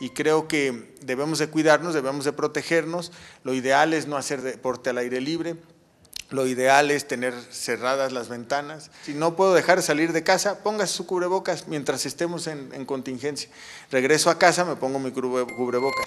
y creo que debemos de cuidarnos, debemos de protegernos. Lo ideal es no hacer deporte al aire libre. Lo ideal es tener cerradas las ventanas. Si no puedo dejar de salir de casa, póngase su cubrebocas mientras estemos en, en contingencia. Regreso a casa, me pongo mi cubrebocas.